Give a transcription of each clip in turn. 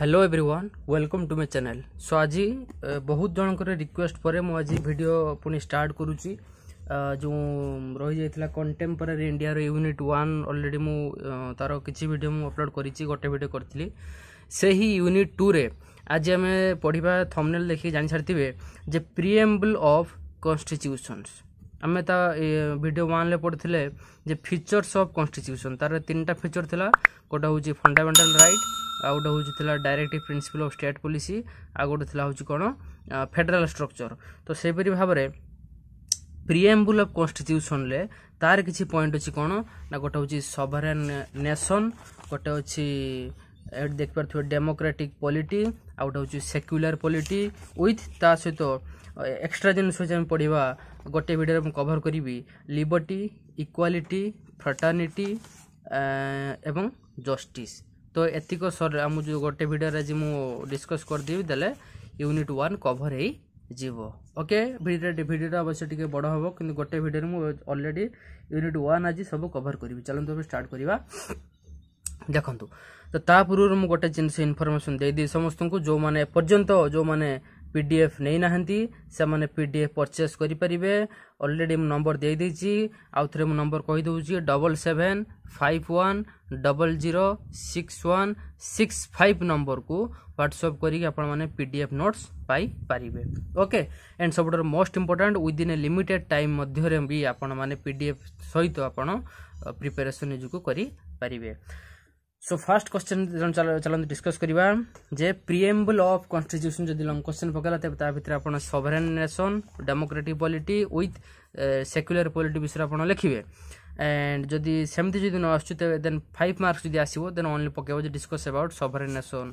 Hello everyone welcome to my channel so ଆଜି ବହୁତ ଜଣଙ୍କର ରିକ୍ୱେଷ୍ଟ ପରେ ମୁଁ ଆଜି ଭିଡ଼ିଓ ପୁଣି ଷ୍ଟାର୍ଟ କରୁଛି ଯେଉଁ ରହିଯାଇଥିଲା କଣ୍ଟେମ୍ପରାରୀ ଇଣ୍ଡିଆର ୟୁନିଟ୍ ୱାନ୍ ଅଲରେଡ଼ି ମୁଁ ତା'ର କିଛି ଭିଡ଼ିଓ ମୁଁ ଅପଲୋଡ଼ କରିଛି ଗୋଟେ ଭିଡ଼ିଓ କରିଥିଲି ସେହି ୟୁନିଟ୍ ଟୁରେ ଆଜି ଆମେ ପଢ଼ିବା ଥମ୍ନେଲ୍ ଦେଖିକି ଜାଣିସାରିଥିବେ ଯେ ପ୍ରିଏମ୍ବୁଲ୍ ଅଫ୍ କନଷ୍ଟିଚ୍ୟୁସନ୍ସ ଆମେ ତା ଭିଡ଼ିଓ ୱାନ୍ରେ ପଢ଼ିଥିଲେ ଯେ ଫିଚର୍ସ ଅଫ୍ କନଷ୍ଟିଚ୍ୟୁସନ୍ ତା'ର ତିନିଟା ଫିଚର୍ ଥିଲା ଗୋଟେ ହେଉଛି ଫଣ୍ଡାମେଣ୍ଟାଲ୍ ରାଇଟ୍ ଆଉ ଗୋଟେ ହେଉଛି ଥିଲା directive principle of state policy ଆଉ ଗୋଟେ ଥିଲା ହେଉଛି କ'ଣ ଫେଡେରାଲ୍ ଷ୍ଟ୍ରକ୍ଚର୍ ତ ସେହିପରି ଭାବରେ ପ୍ରିଏମ୍ବୁଲ୍ ଅଫ୍ କନଷ୍ଟିଚ୍ୟୁସନ୍ରେ ତାର କିଛି ପଏଣ୍ଟ ଅଛି କ'ଣ ନା ଗୋଟେ ହେଉଛି ସଭରେନ୍ ନେସନ୍ ଗୋଟେ ଅଛି ଏଠି ଦେଖିପାରୁଥିବେ ଡେମୋକ୍ରାଟିକ୍ ପଲିଟି ଆଉ ଗୋଟେ ହେଉଛି ସେକ୍ୟୁଲାର ପଲିଟି ୱିଥ୍ ତା ସହିତ ଏକ୍ସଟ୍ରା ଜିନିଷ ହେଉଛି ଆମେ ପଢ଼ିବା ଗୋଟେ ଭିଡ଼ିଓରେ ମୁଁ କଭର୍ କରିବି ଲିବର୍ଟି ଇକ୍ୱାଲିଟି ଫ୍ରଟର୍ନିଟି ଏବଂ ଜଷ୍ଟିସ୍ ତ ଏତିକ ସର୍ ମୁଁ ଯେଉଁ ଗୋଟେ ଭିଡ଼ିଓରେ ଆଜି ମୁଁ ଡିସ୍କସ୍ କରିଦେବି ଦେଲେ ୟୁନିଟ୍ ୱାନ୍ କଭର୍ ହେଇଯିବ ଓକେ ଭିଡ଼ିଓ ଭିଡ଼ିଓଟା ଅବଶ୍ୟ ଟିକେ ବଡ଼ ହେବ କିନ୍ତୁ ଗୋଟେ ଭିଡ଼ିଓରେ ମୁଁ ଅଲରେଡ଼ି ୟୁନିଟ୍ ୱାନ୍ ଆଜି ସବୁ କଭର୍ କରିବି ଚାଲନ୍ତୁ ଆମେ ଷ୍ଟାର୍ଟ କରିବା ଦେଖନ୍ତୁ ତ ତା ପୂର୍ବରୁ ମୁଁ ଗୋଟେ ଜିନିଷ ଇନଫର୍ମେସନ୍ ଦେଇଦେବି ସମସ୍ତଙ୍କୁ ଯେଉଁମାନେ ଏପର୍ଯ୍ୟନ୍ତ ଯେଉଁମାନେ ପି ଡି ଏଫ୍ ନେଇନାହାନ୍ତି ସେମାନେ ପି ଡି ଏଫ୍ ପରଚେସ୍ କରିପାରିବେ ଅଲରେଡ଼ି ମୁଁ ନମ୍ବର ଦେଇଦେଇଛି ଆଉ ଥରେ ମୁଁ ନମ୍ବର କହିଦେଉଛି double seven five one double zero six one six five ନମ୍ବରକୁ ହ୍ୱାଟ୍ସଅପ୍ କରିକି ଆପଣମାନେ ପି ଡି ଏଫ୍ ନୋଟ୍ସ ପାଇପାରିବେ ଓକେ ଆଣ୍ଡ ସବୁଠାରୁ most important within a limited time ମଧ୍ୟରେ ବି ଆପଣମାନେ ପି ଡି ଏଫ୍ ସହିତ ଆପଣ ପ୍ରିପାରେସନ୍ ନିଜକୁ କରିପାରିବେ सो फास्ट क्वेश्चन चलते डिस्कस करवा जे प्रिएम्बल अफ कन्स्टिट्यूशन जब लंग क्वेश्चन पकड़ा ता भितर आप सभरेन नेसन डेमोक्रेटिक पॉलिटी ओथ सेक्युलर पॉलिटी विषय आप लिखे एंड जदि सेमती जदि न आसू देन फाइव मार्क्स जदि आसो देन ओनली पकेब discuss about sovereign nation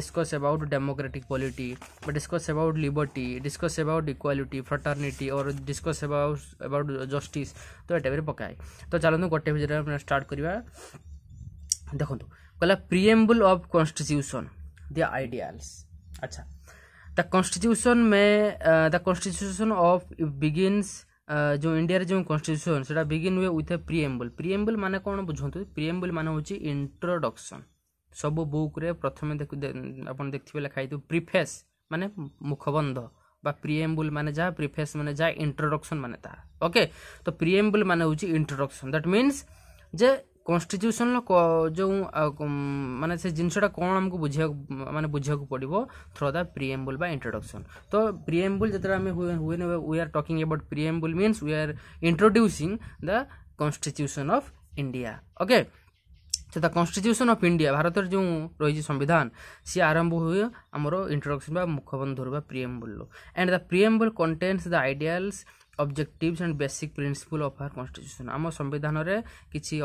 discuss about democratic polity discuss about liberty discuss about equality fraternity और डिस्कस अबाउट अबाउट जस्टिस तो ये टाइप पकाए तो चलते गोटे भिजर स्टार्ट करवा ଦେଖନ୍ତୁ କହିଲା ପ୍ରିଏମ୍ବୁଲ୍ ଅଫ୍ କନଷ୍ଟିଚ୍ୟୁସନ୍ ଦି ଆଇଡ଼ିଆଲ୍ସ ଆଚ୍ଛା ଦ କନଷ୍ଟିଚ୍ୟୁସନ୍ ମେ ଦ କନଷ୍ଟିଚ୍ୟୁସନ୍ ଅଫ୍ ବିଗିନ୍ସ ଯେଉଁ ଇଣ୍ଡିଆରେ ଯେଉଁ କନଷ୍ଟିଚ୍ୟୁସନ୍ ସେଇଟା ବିଗିନ୍ ହୁଏ ୱିଥ୍ ଏ ପ୍ରିଏମ୍ବୁଲ୍ ପ୍ରିଏମ୍ବୁଲ୍ ମାନେ କ'ଣ ବୁଝନ୍ତୁ ପ୍ରିଏମ୍ବୁଲ୍ ମାନେ ହେଉଛି ଇଣ୍ଟ୍ରୋଡକ୍ସନ୍ ସବୁ ବୁକ୍ରେ ପ୍ରଥମେ ଦେଖୁ ଆପଣ ଦେଖିଥିବେ ଲେଖା ହେଇଥିବ ପ୍ରିଫେସ୍ ମାନେ ମୁଖବନ୍ଧ বা প্রিএম্বুল মানে যা প্রিফেস মানে যা ইন্ট্রোডকশন মানে তাহা ওকে তো প্রিএম্বুল মানে হচ্ছে ইন্ট্রোডকশন দ্যাট মিন্স যে କନଷ୍ଟିଚ୍ୟୁସନର ଯେଉଁ ମାନେ ସେ ଜିନିଷଟା କ'ଣ ଆମକୁ ବୁଝିବାକୁ ମାନେ ବୁଝିବାକୁ ପଡ଼ିବ ଥ୍ରୋ ଦ ପ୍ରିଏମ୍ବୁଲ୍ ବା ଇଣ୍ଟ୍ରୋଡକ୍ସନ୍ ତ ପ୍ରିଏମ୍ବୁଲ୍ ଯେତେବେଳେ ଆମେ ହୁଏ we are talking about preamble means we are introducing the constitution of India okay ସେ ତା କନଷ୍ଟିଚ୍ୟୁସନ୍ ଅଫ୍ ଇଣ୍ଡିଆ ଭାରତର ଯେଉଁ ରହିଛି ସମ୍ବିଧାନ ସିଏ ଆରମ୍ଭ ହୁଏ ଆମର ଇଣ୍ଟ୍ରୋଡକ୍ସନ୍ ବା ମୁଖବନ୍ଧରୁ ବା ପ୍ରିଏମ୍ବୁଲ୍ରୁ and the preamble contents the ideals objectives and basic principle of our constitution आम संविधान में किसी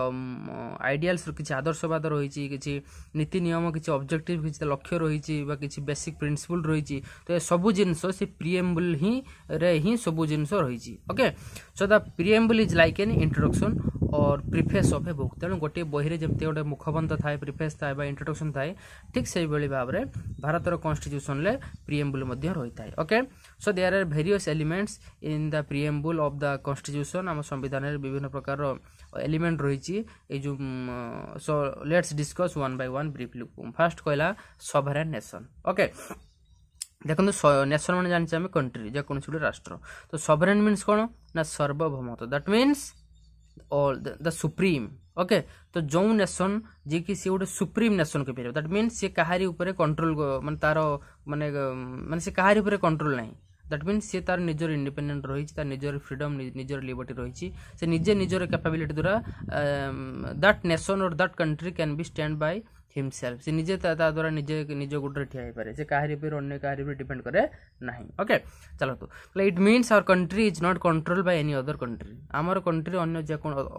आइडियाल्स किसी आदर्शवाद रही किसी नीति नियम किसी ऑब्जेक्टिव किसी लक्ष्य रही किसी बेसिक प्रिंसिपल रही तो सब जिनस प्रिएम्बुल हिं सब जिनस रही okay so the preamble is like an introduction or preface of a book तेणु गोटे बही जमी गोटे मुखबंध थाए प्रिफेस थाए बा इंट्रोडक्शन थाए ठीक से भाव में भारतर कन्स्टिट्यूशन प्रिएम्बुल रही है okay so there are various elements in the preamble of the constitution आम संविधान विभिन्न प्रकार एलिमेंट रही जो so let's discuss one by one briefly first कहला सभरेन नेसन ओके ଦେଖନ୍ତୁ ନେସନ୍ ମାନେ ଜାଣିଛେ ଆମେ କଣ୍ଟ୍ରି ଯେକୌଣସି ଗୋଟେ ରାଷ୍ଟ୍ର ତ ସଭରେନ୍ ମିନ୍ସ କ'ଣ ନା ସର୍ବଭୌମତ that means or the, the supreme okay तो ଯେଉଁ ନେସନ୍ ଯିଏକି ସିଏ ଗୋଟେ ସୁପ୍ରିମ୍ ନେସନ୍ କହିପାରିବ ଦ୍ୟାଟ୍ ମିନ୍ସ ସିଏ କାହାରି ଉପରେ କଣ୍ଟ୍ରୋଲ ମାନେ ତାର ମାନେ ମାନେ ସେ କାହାରି ଉପରେ କଣ୍ଟ୍ରୋଲ ନାହିଁ ଦ୍ୟାଟ୍ ମିନ୍ସ ସିଏ ତାର ନିଜର ଇଣ୍ଡିପେଣ୍ଡେଣ୍ଟ ରହିଛି ତାର ନିଜର ଫ୍ରିଡମ୍ ନିଜର ଲିବର୍ଟି ରହିଛି ସେ ନିଜେ ନିଜର କ୍ୟାପାବିଲିଟି ଦ୍ୱାରା that nation or that country can be stand by himself ସେ ନିଜେ ତା ଦ୍ୱାରା ନିଜେ ନିଜ ଗୋଡ଼ରେ ଠିଆ ହୋଇପାରେ ସେ କାହାରି ଉପରେ ଅନ୍ୟ କାହାରି ଉପରେ ଡିପେଣ୍ଡ କରେ ନାହିଁ ଓକେ ଚାଲନ୍ତୁ ବୋଲେ it means our country is not control by any other country ଆମର କଣ୍ଟ୍ରି ଅନ୍ୟ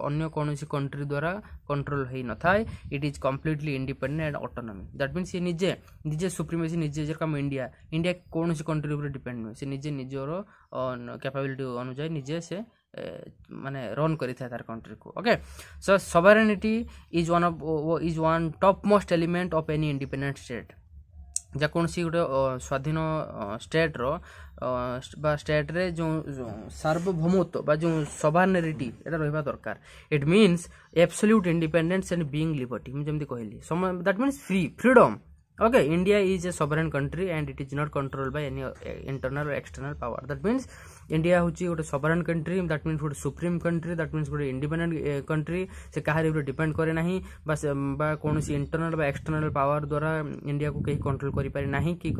ଅନ୍ୟ କୌଣସି କଣ୍ଟ୍ରି ଦ୍ୱାରା କଣ୍ଟ୍ରୋଲ୍ ହୋଇନଥାଏ it is completely independent and autonomy that means ସେ ନିଜେ ନିଜେ ସୁପ୍ରିମେସି ନିଜେ ଯେରକମ ଇଣ୍ଡିଆ ଇଣ୍ଡିଆ କୌଣସି କଣ୍ଟ୍ରି ଉପରେ ଡିପେଣ୍ଡ ନୁହେଁ ସେ ନିଜେ ନିଜର କ୍ୟାପାବିଲିଟି ଅନୁଯାୟୀ ନିଜେ ସେ মানে রন করে তার কন্ট্রিকু okay so sovereignty is one of is one top most element of any independent state ଯେକୌଣସି ଗୋଟେ ସ୍ୱାଧୀନ ଷ୍ଟେଟ୍ର ବା ଷ୍ଟେଟ୍ରେ ଯେଉଁ ସାର୍ବଭୌମତ୍ୱ ବା ଯେଉଁ ସଭାନେରିଟି ଏଇଟା ରହିବା ଦରକାର it means absolute independence and being liberty ମୁଁ ଯେମିତି କହିଲି that means free freedom okay india is a sovereign country and it is not controlled by any internal or external power that means india hochi gote sovereign country that means gote supreme country that means gote independent country se kahari upare depend kare nahi ba ba konisi internal ba external power dwara india ko kehi control kari pare nahi ki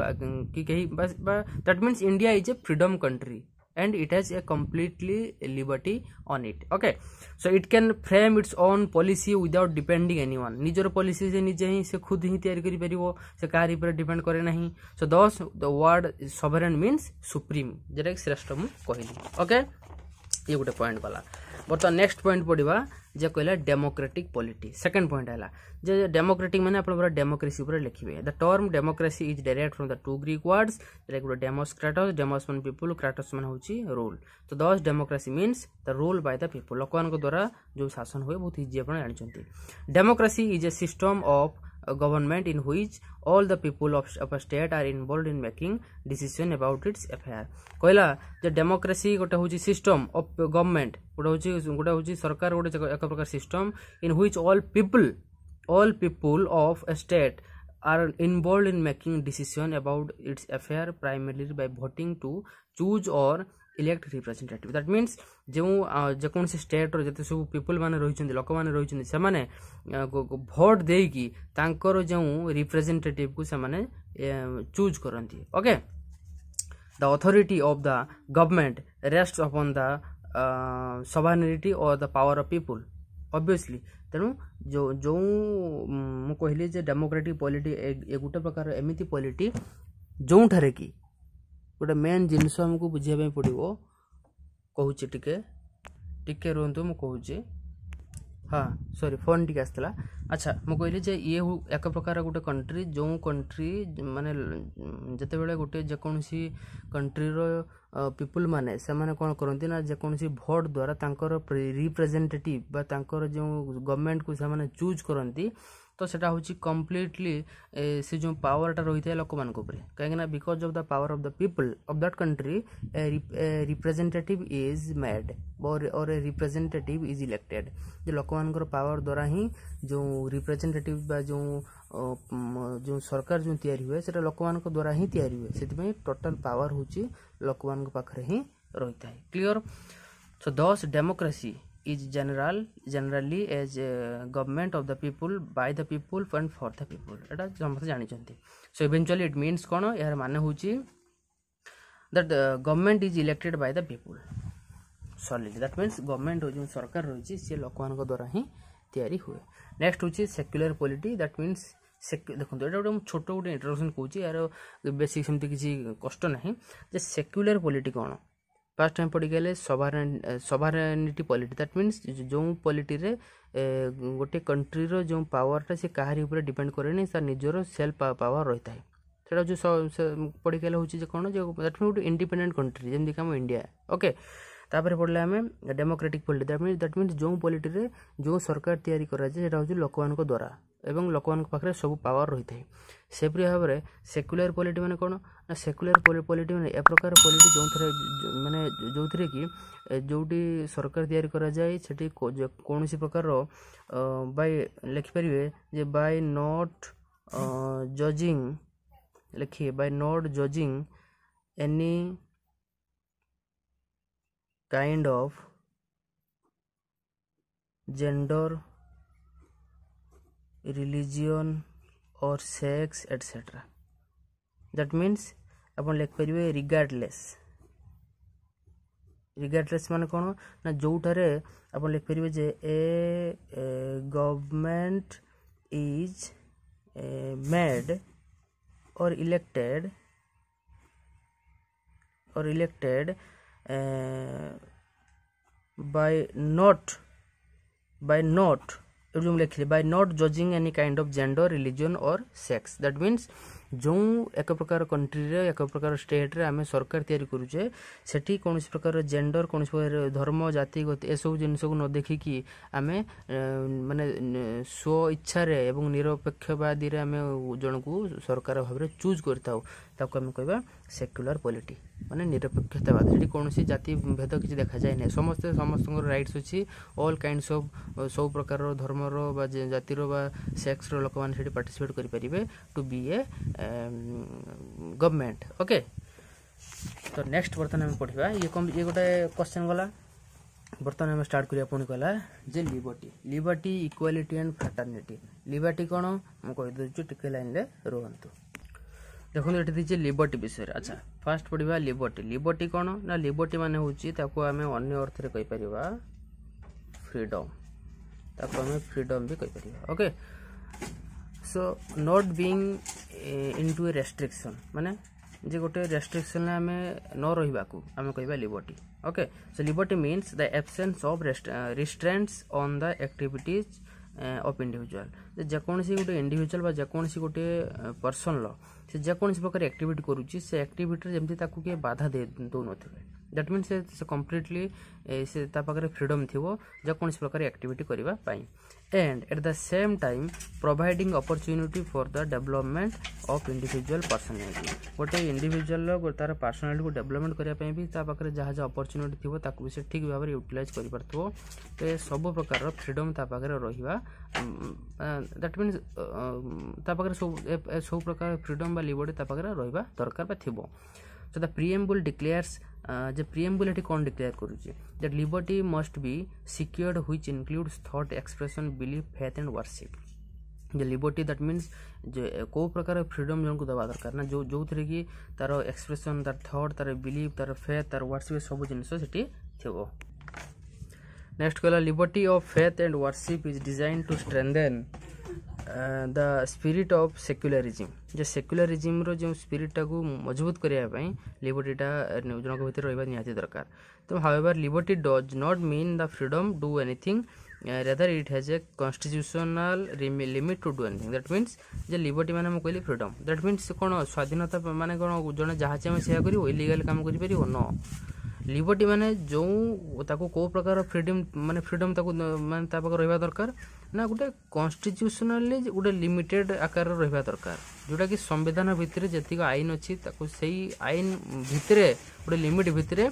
ki kehi ba that means india is a freedom country and it has a completely liberty on it okay so it can frame its own policy without depending anyone nijor policy je nije hi se khud hi तैयारी kari paribo se कार par depend kare nahi so thus the word sovereign means supreme jera ek shrestham kahili okay ये गोटे point गला बर्तमान next point पढ़ा जे कहला democratic polity second point है जे democratic मैंने पूरा डेमोक्रेसी पर लिखे the term democracy is direct from the two Greek words गोटे demos kratos demos mean people kratos मैं हूँ रूल तो thus democracy mean the rule by the people लोक द्वारा जो शासन हुए बहुत इजी आप जानते democracy is a system of government in which all the people of state are involve in making decision about its affair कहला जो डेमोक्रेसी गोटे हूँ सिस्टम अफ गवर्नमेंट गोटे गोटे हूँ सरकार गोटे एक प्रकार system in which all people all people of a state are involve in making decision about its affair primarily by voting to choose or elect representative that means जो जो state रो जिते सब पीपल मैंने रही लोक मैंने रही भोट देकर जो रिप्रेजेटेटिव को चूज करती okay the authority of the government rest upon the sovereignty और the power of people obviously तेणु जो जो मुझे डेमोक्रेटिक पलिट ए गोटे प्रकार एमती पलिट जोठारे कि ଗୋଟେ ମେନ୍ ଜିନିଷ ଆମକୁ ବୁଝିବା ପାଇଁ ପଡ଼ିବ କହୁଛି ଟିକେ ଟିକେ ରୁହନ୍ତୁ ମୁଁ କହୁଛି ହଁ ସରି ଫୋନ୍ ଟିକେ ଆସିଥିଲା ଆଚ୍ଛା ମୁଁ କହିଲି ଯେ ଇଏ ଏକ ପ୍ରକାର ଗୋଟେ କଣ୍ଟ୍ରି ଯେଉଁ କଣ୍ଟ୍ରି ମାନେ ଯେତେବେଳେ ଗୋଟେ ଯେକୌଣସି କଣ୍ଟ୍ରିର ପିପୁଲ୍ ମାନେ ସେମାନେ କ'ଣ କରନ୍ତି ନା ଯେକୌଣସି ଭୋଟ୍ ଦ୍ୱାରା ତାଙ୍କର ରିପ୍ରେଜେଣ୍ଟେଟିଭ୍ ବା ତାଙ୍କର ଯେଉଁ ଗଭର୍ଣ୍ଣମେଣ୍ଟକୁ ସେମାନେ ଚୁଜ୍ କରନ୍ତି तो सेटा होची कंप्लीटली से जो पावर टा रही थे लोक मान को परे कहेंगे ना because of the power of the people of that country representative is made or a representative is elected जो लोक मान पावर द्वारा ही जो रिप्रेजेंटेटिव बा जो जो सरकार जो तैयारी हुए सेटा लोक मान द्वारा ही तैयारी हुए से टोटल पावर होची लोक मान को पाखरे ही रही है clear so thus democracy is general generally as uh, government of the people by the people and for the people এটা ସମସ୍ତେ ଜାଣିଛନ୍ତି so eventually it means কোন এর মানে হচ্ছে that the government is elected by the people solid that means government जो सरकार रही सी लोक मान द्वारा ही तैयारी हुए नेक्स्ट हूँ सेक्युलर पॉलिटी दैट मीन्स ଦେଖନ୍ତୁ ଏଇଟା ଗୋଟେ ମୁଁ ଛୋଟ ଗୋଟେ ଇଣ୍ଟ୍ରୋଡକ୍ସନ୍ କହୁଛି ଏହାର ବେସିକ୍ ସେମିତି କିଛି କଷ୍ଟ ନାହିଁ ଯେ ସେକ୍ୟୁଲାର ପଲିଟି କ'ଣ फास्ट टाइम पढ़ीगले sovereign sovereignty polity that means जो पॉलिटी गोटे कंट्री रो जो पावर टा से काहारी डिपेड कैन करेनी निजर सेल्फ पावर रही थाए सेटा जो पढ़ीगले होची जे कोन जे दैट मीन गोटे इंडिपेंडेंट कंट्री जमीक हम इंडिया ओके तापर पढ़ले आम democratic polity that mean that means जो पॉलिटी जो सरकार तैयारी करा जाए सेटा होची लोक मान द्वारा ଏବଂ ଲୋକମାନଙ୍କ ପାଖରେ ସବୁ ପାୱାର ରହିଥାଏ ସେପରି ଭାବରେ ସେକ୍ୟୁଲାର ପଲିଟି ମାନେ କ'ଣ ना सेकुलर पॉलिटी मैंने प्रकार पॉलिटी जो थे मानने जो थे कि जोटी सरकार ताए से कौन सी प्रकार बाय लिखिपर जे बाय नॉट जजिंग लिखिए by not judging any kind of gender religion or sex etcetera that means ଆପଣ ଲେଖିପାରିବେ ରିଗାର୍ଡଲେସ୍ ରିଗାର୍ଡଲେସ୍ ମାନେ କ'ଣ ନା ଯେଉଁଠାରେ ଆପଣ ଲେଖିପାରିବେ ଯେ a government is made or elected or elected by not by not ৰজুমলে کي বাই নট জাজিং any kind of gender religion or sex that means জৌ এক প্ৰকাৰ কণ্ট্ৰী ৰ এক প্ৰকাৰ ষ্টেট ৰ আমি সরকার তৈয়াৰ কৰুচে সেঠী কোন কোন প্ৰকাৰ জেন্ডৰ কোন কোনৰ ধৰ্ম জাতি এ সব জিনসক ন দেখি কি আমি মানে সো ইচ্ছা ৰে এবং নিৰপেক্ষবাদী ৰ আমি জোনক সরকারৰ ভাৱৰে চুজ কৰতাও তাক আমি ক'বা सेक्यুলৰ পলিটি ମାନେ ନିରପେକ୍ଷତାବାଦ ସେଠି କୌଣସି ଜାତି ଭେଦ କିଛି ଦେଖାଯାଏ ନାହିଁ ସମସ୍ତେ ସମସ୍ତଙ୍କର ରାଇଟ୍ସ ଅଛି ଅଲ୍ କାଇଣ୍ଡସ୍ ଅଫ୍ ସବୁ ପ୍ରକାରର ଧର୍ମର ବା ଜାତିର ବା ସେକ୍ସର ଲୋକମାନେ ସେଠି ପାର୍ଟିସିପେଟ୍ କରିପାରିବେ to be a government okay ତ ନେକ୍ସଟ ବର୍ତ୍ତମାନ ଆମେ ପଢ଼ିବା ଇଏ ଇଏ ଗୋଟେ କ୍ୱେଶ୍ଚନ୍ ଗଲା ବର୍ତ୍ତମାନ ଆମେ ଷ୍ଟାର୍ଟ କରିବା ପୁଣି କହିଲା ଯେ liberty liberty equality and fraternity liberty କ'ଣ ମୁଁ କହିଦେଉଛି ଟିକେ ଲାଇନ୍ରେ ରୁହନ୍ତୁ ଦେଖନ୍ତୁ ଏଠି ଦେଇଛି ଲିବର୍ଟି ବିଷୟରେ ଆଚ୍ଛା ଫାର୍ଷ୍ଟ ପଢ଼ିବା ଲିବର୍ଟି ଲିବର୍ଟି କ'ଣ ନା ଲିବର୍ଟି ମାନେ ହେଉଛି ତାକୁ ଆମେ ଅନ୍ୟ ଅର୍ଥରେ କହିପାରିବା ଫ୍ରିଡ଼ମ୍ ତାକୁ ଆମେ ଫ୍ରିଡ଼ମ୍ ବି କହିପାରିବା okay so not being into a restriction ମାନେ ଯେ ଗୋଟେ ରେଷ୍ଟ୍ରିକ୍ସନ୍ରେ ଆମେ ନ ରହିବାକୁ ଆମେ କହିବା liberty okay so liberty means the absence of restraints on the activities of individual ଯେ ଯେକୌଣସି ଗୋଟେ ଇଣ୍ଡିଭିଜୁଆଲ୍ ବା ଯେକୌଣସି ଗୋଟେ ପର୍ସନ୍ର ସେ ଯେକୌଣସି ପ୍ରକାର ଆକ୍ଟିଭିଟି କରୁଛି ସେ ଆକ୍ଟିଭିଟିରେ ଯେମିତି ତାକୁ କିଏ ବାଧା ଦେଉନଥିବେ ଦ୍ୟାଟ୍ ମିନ୍ସ ସେ କମ୍ପ୍ଲିଟଲି ସେ ତା ପାଖରେ ଫ୍ରିଡ଼ମ୍ ଥିବ ଯେକୌଣସି ପ୍ରକାର ଆକ୍ଟିଭିଟି କରିବା ପାଇଁ and at the same time providing opportunity for the development of individual personality ଗୋଟେ ଇଣ୍ଡିଭିଜୁଆଲର ତାର ପର୍ସନାଲିଟିକୁ ଡେଭଲପମେଣ୍ଟ କରିବା ପାଇଁ ବି ତା ପାଖରେ ଯାହା ଯାହା ଅପରଚ୍ୟୁନିଟି ଥିବ ତାକୁ ବି ସେ ଠିକ୍ ଭାବରେ ୟୁଟିଲାଇଜ୍ କରିପାରୁଥିବ ତ ଏ ସବୁ ପ୍ରକାରର ଫ୍ରିଡ଼ମ୍ ତା ପାଖରେ ରହିବା ଦ୍ୟାଟ୍ ମିନ୍ସ ତା ପାଖରେ ସବୁ ସବୁ ପ୍ରକାର ଫ୍ରିଡ଼ମ୍ ବା ଲିବର୍ଟି ତା ପାଖରେ ରହିବା ଦରକାର ବା ଥିବ so the preamble declares the preamble এটি কোন declare করুছে that liberty must be secured which includes thought expression belief faith and worship যে লিবর্টি দ্যাট মিন্স যে କେଉଁ ପ୍ରକାର ଫ୍ରିଡ଼ମ୍ ଜଣକୁ ଦେବା ଦରକାର ନା ଯେଉଁ ଯେଉଁଥିରେ କି ତା'ର ଏକ୍ସପ୍ରେସନ୍ ତା'ର ଥଟ୍ ତା'ର ବିଲିଭ୍ ତା'ର ଫେଥ୍ ତା'ର ୱାର୍ସିପ୍ ସବୁ ଜିନିଷ ସେଠି ଥିବ ନେକ୍ସଟ୍ କହିଲା liberty of faith and worship is design to strengthen the spirit of secularism ଯେ ସେକ୍ୟୁଲାରିଜିମ୍ର ଯେଉଁ ସ୍ପିରିଟ୍ଟାକୁ ମଜବୁତ କରିବା ପାଇଁ ଲିବର୍ଟିଟା ଜଣଙ୍କ ଭିତରେ ରହିବା ନିହାତି ଦରକାର ତେଣୁ ତ however liberty does not mean the freedom do anything rather it has a constitutional limit to do anything that means ଯେ ଲିବର୍ଟି ମାନେ ମୁଁ କହିଲି ଫ୍ରିଡ଼ମ୍ ଦ୍ୟାଟ୍ ମିନ୍ସ କ'ଣ ସ୍ୱାଧୀନତା ମାନେ କ'ଣ ଜଣେ ଯାହା ଚାହିଁବ ସେୟା କରିବ ଇଲିଗାଲ୍ କାମ କରିପାରିବ ନ লিবর্টি ମାନେ ଯେଉଁ ତାକୁ କେଉଁ ପ୍ରକାର ଫ୍ରିଡ଼ମ୍ ମାନେ ଫ୍ରିଡ଼ମ୍ ତାକୁ ମାନେ ତା ପାଖରେ ରହିବା ଦରକାର ନା ଗୋଟେ କନଷ୍ଟିଚ୍ୟୁସନାଲି ଗୋଟେ ଲିମିଟେଡ୍ ଆକାରରେ ରହିବା ଦରକାର ଯେଉଁଟାକି ସମ୍ବିଧାନ ଭିତରେ ଯେତିକ ଆଇନ ଅଛି ତାକୁ ସେଇ ଆଇନ ଭିତରେ ଗୋଟେ ଲିମିଟ୍ ଭିତରେ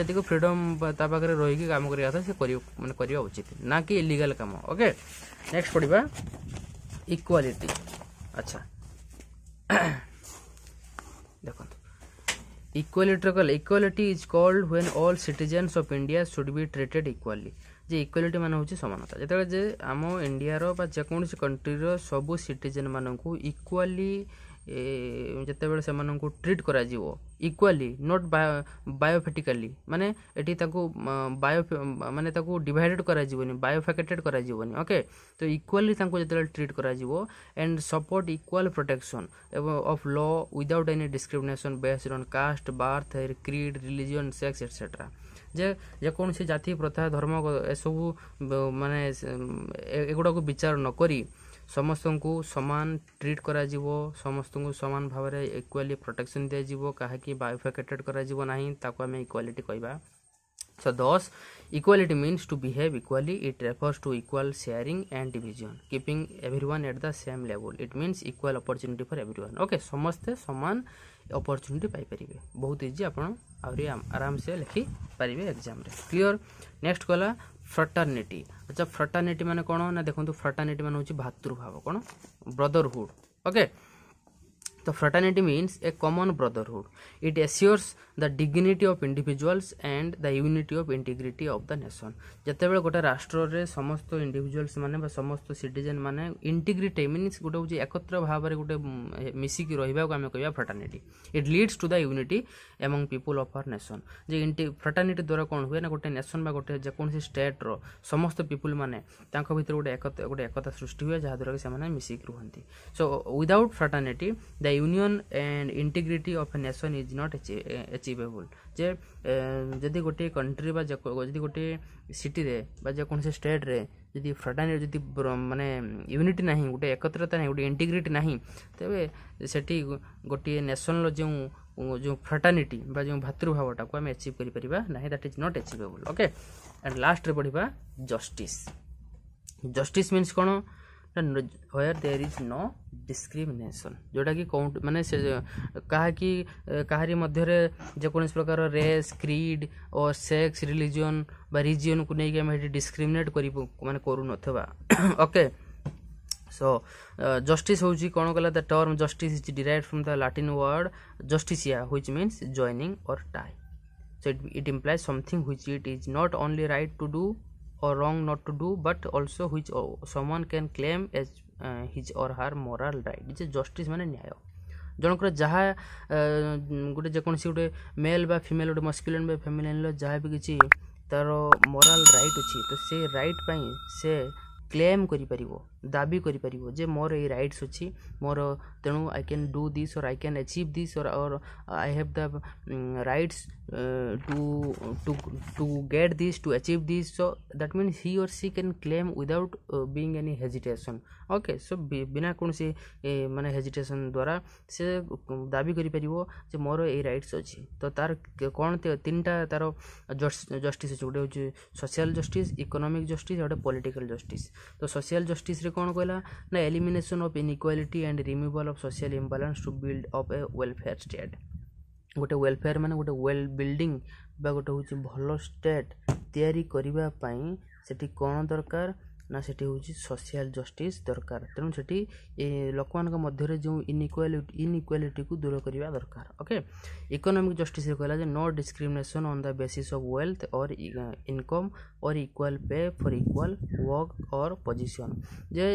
ଯେତିକ ଫ୍ରିଡମ୍ ତା ପାଖରେ ରହିକି କାମ କରିବା କଥା ସେ କରିବା ମାନେ କରିବା ଉଚିତ ନା କି ଇଲିଗାଲ୍ କାମ ଓକେ ନେକ୍ସଟ ପଢ଼ିବା ଇକ୍ୱାଲିଟି ଆଚ୍ଛା ଦେଖନ୍ତୁ ଇକ୍ୱାଲିଟିର କହିଲେ equality is called when all citizens of India should be treated equally ଯେ ଇକ୍ୱାଲିଟି ମାନେ ହେଉଛି ସମାନତା ଯେତେବେଳେ ଯେ ଆମ ଇଣ୍ଡିଆର ବା ଯେକୌଣସି କଣ୍ଟ୍ରିର ସବୁ ସିଟିଜେନ୍ ମାନଙ୍କୁ ଇକ୍ୱାଲି ଯେତେବେଳେ ସେମାନଙ୍କୁ ଟ୍ରିଟ୍ କରାଯିବ ଇକ୍ୱାଲି ନଟ୍ ବାୟୋଫେଟିକାଲି ମାନେ ଏଠି ତାକୁ ବାୟୋ ମାନେ ତାକୁ ଡିଭାଇଡେଡ୍ କରାଯିବନି ବାୟୋଫେକେଟେଡ୍ କରାଯିବନି ଓକେ ତ ଇକ୍ୱାଲି ତାଙ୍କୁ ଯେତେବେଳେ ଟ୍ରିଟ୍ କରାଯିବ ଆଣ୍ଡ ସପୋର୍ଟ ଇକ୍ୱାଲ୍ ପ୍ରୋଟେକ୍ସନ୍ ଏବଂ of law without any discrimination based on caste birth creed religion sex etcetera ଯେ ଯେକୌଣସି ଜାତି ପ୍ରଥା ଧର୍ମ ଏସବୁ ମାନେ ଏଗୁଡ଼ାକୁ ବିଚାର ନକରି ସମସ୍ତଙ୍କୁ ସମାନ ଟ୍ରିଟ୍ କରାଯିବ ସମସ୍ତଙ୍କୁ ସମାନ ଭାବରେ ଇକ୍ୱାଲି ପ୍ରୋଟେକ୍ସନ୍ ଦିଆଯିବ କାହାକି ବାୟୋଫେକେଟେଡ଼ କରାଯିବ ନାହିଁ ତାକୁ ଆମେ ଇକ୍ୱାଲିଟି କହିବା So thus, equality means to behave equally. It refers to equal sharing and division, keeping everyone at the same level. It means equal opportunity for everyone. Okay, समझते समान ଅପରଚ୍ୟୁନିଟି ପାଇପାରିବେ ବହୁତ ଇଜି ଆପଣ ଆହୁରି ଆରାମସେ ଲେଖିପାରିବେ ଏକ୍ଜାମ୍ରେ କ୍ଲିଅର୍ ନେକ୍ସଟ କହିଲା ଫ୍ରଟର୍ନିଟି ଆଚ୍ଛା ଫ୍ରଟର୍ନିଟି ମାନେ କ'ଣ ନା ଦେଖନ୍ତୁ ଫ୍ରଟର୍ନିଟି ମାନେ ହେଉଛି ଭାତୃଭାବ କ'ଣ ବ୍ରଦରହୁଡ଼ ଓକେ ତ fraternity means a common brotherhood it assures the dignity of individuals and the unity of integrity of the nation ଯେତେବେଳେ ଗୋଟେ ରାଷ୍ଟ୍ରରେ ସମସ୍ତ ଇଣ୍ଡିଭିଜୁଆଲ୍ସ ମାନେ ବା ସମସ୍ତ ସିଟିଜେନ୍ ମାନେ ଇଣ୍ଟିଗ୍ରିଟି ମିନ୍ସ ଗୋଟେ ହେଉଛି ଏକତ୍ର ଭାବରେ ଗୋଟେ ମିଶିକି ରହିବାକୁ ଆମେ କହିବା fraternity it leads to the unity among people of our nation ଯେ ଇଣ୍ଟି ଫ୍ରାଟର୍ନିଟି ଦ୍ୱାରା କ'ଣ ହୁଏ ନା ଗୋଟେ ନେସନ୍ ବା ଗୋଟେ ଯେକୌଣସି ଷ୍ଟେଟ୍ର ସମସ୍ତ ପିପୁଲ୍ ମାନେ ତାଙ୍କ ଭିତରେ ଗୋଟେ ଗୋଟେ ଏକତା ସୃଷ୍ଟି ହୁଏ ଯାହାଦ୍ୱାରା କି ସେମାନେ ମିଶିକି ରୁହନ୍ତି so without fraternity the union and integrity of a nation is not ଏଚ୍ ଆଚିଭେବୁଲ୍ ଯେ ଯଦି ଗୋଟିଏ କଣ୍ଟ୍ରି ବା ଯଦି ଗୋଟିଏ ସିଟିରେ ବା ଯେକୌଣସି ଷ୍ଟେଟ୍ରେ ଯଦି ଫ୍ରଟାର୍ନିଟି ଯଦି ମାନେ ୟୁନିଟି ନାହିଁ ଗୋଟେ ଏକତ୍ରତା ନାହିଁ ଗୋଟେ ଇଣ୍ଟିଗ୍ରିଟି ନାହିଁ ତେବେ ସେଠି ଗୋଟିଏ ନେସନ୍ର ଯେଉଁ ଯେଉଁ ଫ୍ରଟାର୍ନିଟି ବା ଯେଉଁ ଭାତୃଭାବଟାକୁ ଆମେ ଏଚିଭ୍ କରିପାରିବା ନାହିଁ that is not achievable okay and ଲାଷ୍ଟରେ ପଢ଼ିବା ଜଷ୍ଟିସ୍ ଜଷ୍ଟିସ୍ ମିନ୍ସ କ'ଣ where there is no discrimination जोटा कि कौन मैंने से कि मध्य जेकोसी प्रकार race creed or sex religion region को लेकिन आम डिस्क्रिमिनेट कर मानते ना ओके सो जस्टिस हूँ कौन कहला the term justice is derive from the Latin word justitia which means joining or tie so it it implies something which it is not only right to do or wrong not to do but also which someone can claim as uh, his or her moral right which is justice ମାନେ ନ୍ୟାୟ ଜଣଙ୍କର ଯାହା ଗୋଟେ ଯେକୌଣସି ଗୋଟେ mail ବା female ଗୋଟେ ମସ୍କୁଲିନ୍ ବା ଫେମିଲିନ୍ର ଯାହା ବି କିଛି ତା'ର ମୋରାଲ୍ ରାଇଟ୍ ଅଛି ତ ସେ ରାଇଟ୍ ପାଇଁ ସେ କ୍ଲେମ୍ କରିପାରିବ ଦାବି କରିପାରିବ ଯେ ମୋର ଏଇ ରାଇଟ୍ସ ଅଛି ମୋର ତେଣୁ I can do this or I can achieve this or or I have the rights to to to get this to achieve this so that means he or she can claim without being any hesitation okay so ବିନା କୌଣସି ମାନେ ହେଜିଟେସନ୍ ଦ୍ୱାରା ସେ ଦାବି କରିପାରିବ ଯେ ମୋର ଏଇ ରାଇଟ୍ସ ଅଛି ତ ତାର କ'ଣ ତିନିଟା ତାର ଜଷ୍ଟିସ୍ ଅଛି ଗୋଟେ ହେଉଛି ସୋସିଆଲ୍ ଜଷ୍ଟିସ୍ ଇକୋନୋମିକ୍ ଜଷ୍ଟିସ୍ ଆଉ ଗୋଟେ ପଲିଟିକାଲ୍ ଜଷ୍ଟିସ୍ ତ ସୋସିଆଲ୍ ଜଷ୍ଟିସ୍ରେ କ'ଣ କହିଲା ନା elimination of inequality and removal of social imbalance to build of a welfare state ଗୋଟେ ୱେଲଫେୟାର ମାନେ ଗୋଟେ ୱେଲ ବିଲ୍ଡିଂ ବା ଗୋଟେ ହେଉଛି ଭଲ ଷ୍ଟେଟ୍ ତିଆରି କରିବା ପାଇଁ ସେଠି କ'ଣ ଦରକାର ନା ସେଠି ହେଉଛି ସୋସିଆଲ୍ ଜଷ୍ଟିସ୍ ଦରକାର ତେଣୁ ସେଠି ଲୋକମାନଙ୍କ ମଧ୍ୟରେ ଯେଉଁ ଇନଇକ୍ୱାଲିଟି ଇନଇକ୍ୱାଲିଟିକୁ ଦୂର କରିବା ଦରକାର ଓକେ ଇକୋନୋମିକ୍ ଜଷ୍ଟିସ୍ରେ କହିଲା ଯେ no discrimination on the basis of wealth or income or equal pay for equal work or position ଯେ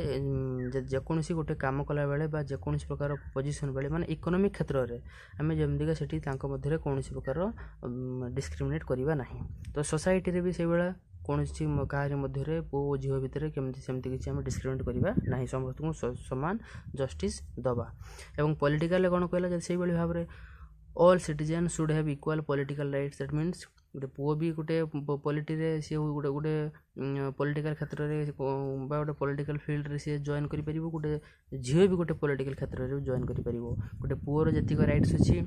ଯେକୌଣସି ଗୋଟେ କାମ କଲାବେଳେ ବା ଯେକୌଣସି ପ୍ରକାର ପୋଜିସନ୍ ବେଳେ ମାନେ ଇକୋନୋମିକ୍ କ୍ଷେତ୍ରରେ ଆମେ ଯେମିତିକା ସେଠି ତାଙ୍କ ମଧ୍ୟରେ କୌଣସି ପ୍ରକାର ଡିସ୍କ୍ରିମିନେଟ୍ କରିବା ନାହିଁ ତ ସୋସାଇଟିରେ ବି ସେଇଭଳିଆ କୌଣସି କାହାରି ମଧ୍ୟରେ ପୁଅ ଓ ଝିଅ ଭିତରେ କେମିତି ସେମିତି କିଛି ଆମେ ଡିସ୍କ୍ରିମିନେଟ୍ କରିବା ନାହିଁ ସମସ୍ତଙ୍କୁ ସମାନ ଜଷ୍ଟିସ୍ ଦେବା ଏବଂ ପଲିଟିକାଲ୍ରେ କ'ଣ କହିଲା ଯଦି ସେଇଭଳି ଭାବରେ all citizen should have equal political rights that means ଗୋଟେ ପୁଅ ବି ଗୋଟେ ପଲିଟିରେ ସିଏ ଗୋଟେ ଗୋଟେ ପଲିଟିକାଲ୍ କ୍ଷେତ୍ରରେ ବା ଗୋଟେ ପଲିଟିକାଲ୍ ଫିଲ୍ଡରେ ସିଏ ଜଏନ୍ କରିପାରିବ ଗୋଟେ ଝିଅ ବି ଗୋଟେ ପଲିଟିକାଲ୍ କ୍ଷେତ୍ରରେ ଜଏନ୍ କରିପାରିବ ଗୋଟେ ପୁଅର ଯେତିକ ରାଇଟ୍ସ ଅଛି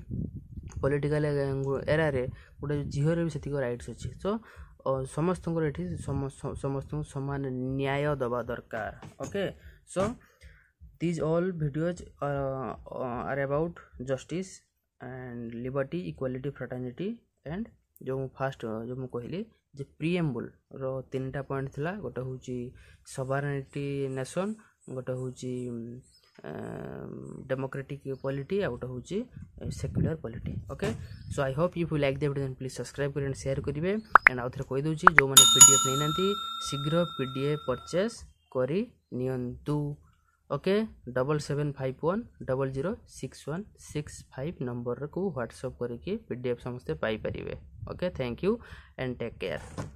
ପଲିଟିକାଲ୍ ଏରାରେ ଗୋଟେ ଝିଅର ବି ସେତିକ ରାଇଟ୍ସ ଅଛି ସୋ ସମସ୍ତଙ୍କର ଏଠି ସମସ୍ତଙ୍କୁ ସମାନ ନ୍ୟାୟ ଦେବା ଦରକାର okay so these all videos are about justice and liberty equality fraternity and ଯେଉଁ ମୁଁ ଫାଷ୍ଟ ଯେଉଁ ମୁଁ କହିଲି ଯେ ପ୍ରିଏମ୍ବୁଲ୍ର ତିନିଟା ପଏଣ୍ଟ ଥିଲା ଗୋଟେ ହେଉଛି ସଭାରନିଟି ନେସନ୍ ଗୋଟେ ହେଉଛି democratic polity ଆଉ ଗୋଟେ ହେଉଛି secular polity okay so I hope if you like the video then please subscribe କରିବେ ଆଣ୍ଡ ସେୟାର କରିବେ ଆଣ୍ଡ ଆଉ ଥରେ କହିଦେଉଛି ଯେଉଁମାନେ ପି ଡି ଏଫ୍ ନେଇନାହାନ୍ତି ଶୀଘ୍ର ପି ଡି ଏଫ୍ ପରଚେସ୍ କରି ନିଅନ୍ତୁ okay double seven five one double zero six one six five ନମ୍ବରକୁ ହ୍ୱାଟ୍ସଅପ୍ କରିକି ପି ଡି ଏଫ୍ ସମସ୍ତେ ପାଇପାରିବେ okay thank you and take care